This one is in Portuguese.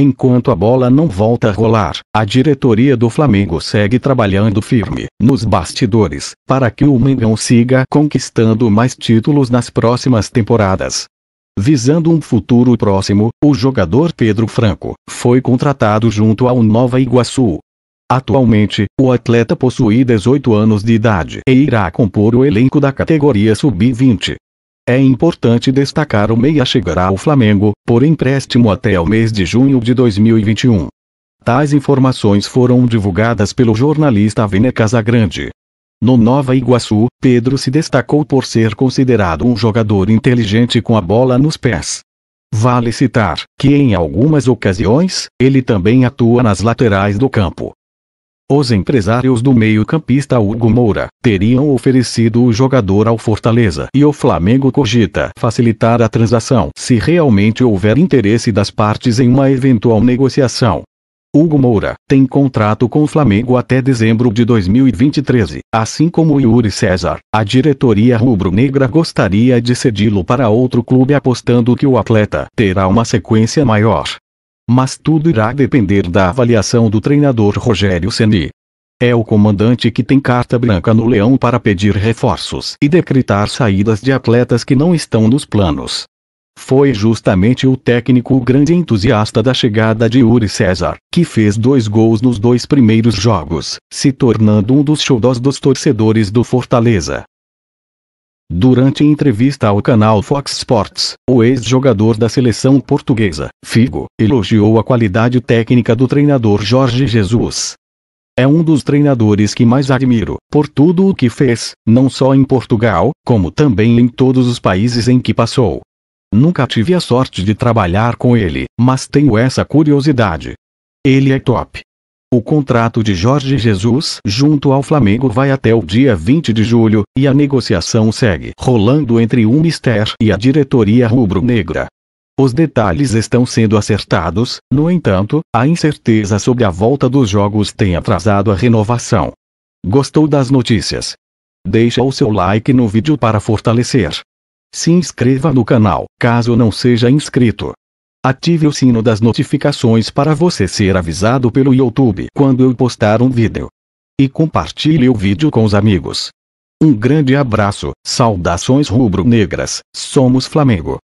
Enquanto a bola não volta a rolar, a diretoria do Flamengo segue trabalhando firme, nos bastidores, para que o Mengão siga conquistando mais títulos nas próximas temporadas. Visando um futuro próximo, o jogador Pedro Franco foi contratado junto ao Nova Iguaçu. Atualmente, o atleta possui 18 anos de idade e irá compor o elenco da categoria Sub-20. É importante destacar o meia chegará ao Flamengo, por empréstimo até o mês de junho de 2021. Tais informações foram divulgadas pelo jornalista Vene Casagrande. No Nova Iguaçu, Pedro se destacou por ser considerado um jogador inteligente com a bola nos pés. Vale citar que em algumas ocasiões, ele também atua nas laterais do campo. Os empresários do meio-campista Hugo Moura teriam oferecido o jogador ao Fortaleza e o Flamengo cogita facilitar a transação se realmente houver interesse das partes em uma eventual negociação. Hugo Moura tem contrato com o Flamengo até dezembro de 2023, assim como Yuri César. A diretoria rubro-negra gostaria de cedi-lo para outro clube apostando que o atleta terá uma sequência maior mas tudo irá depender da avaliação do treinador Rogério Ceni. É o comandante que tem carta branca no leão para pedir reforços e decretar saídas de atletas que não estão nos planos. Foi justamente o técnico o grande entusiasta da chegada de Uri César, que fez dois gols nos dois primeiros jogos, se tornando um dos xodós dos torcedores do Fortaleza. Durante entrevista ao canal Fox Sports, o ex-jogador da seleção portuguesa, Figo, elogiou a qualidade técnica do treinador Jorge Jesus. É um dos treinadores que mais admiro, por tudo o que fez, não só em Portugal, como também em todos os países em que passou. Nunca tive a sorte de trabalhar com ele, mas tenho essa curiosidade. Ele é top. O contrato de Jorge Jesus junto ao Flamengo vai até o dia 20 de julho, e a negociação segue rolando entre o Mister e a diretoria rubro-negra. Os detalhes estão sendo acertados, no entanto, a incerteza sobre a volta dos jogos tem atrasado a renovação. Gostou das notícias? Deixa o seu like no vídeo para fortalecer. Se inscreva no canal, caso não seja inscrito. Ative o sino das notificações para você ser avisado pelo YouTube quando eu postar um vídeo. E compartilhe o vídeo com os amigos. Um grande abraço, saudações rubro-negras, somos Flamengo.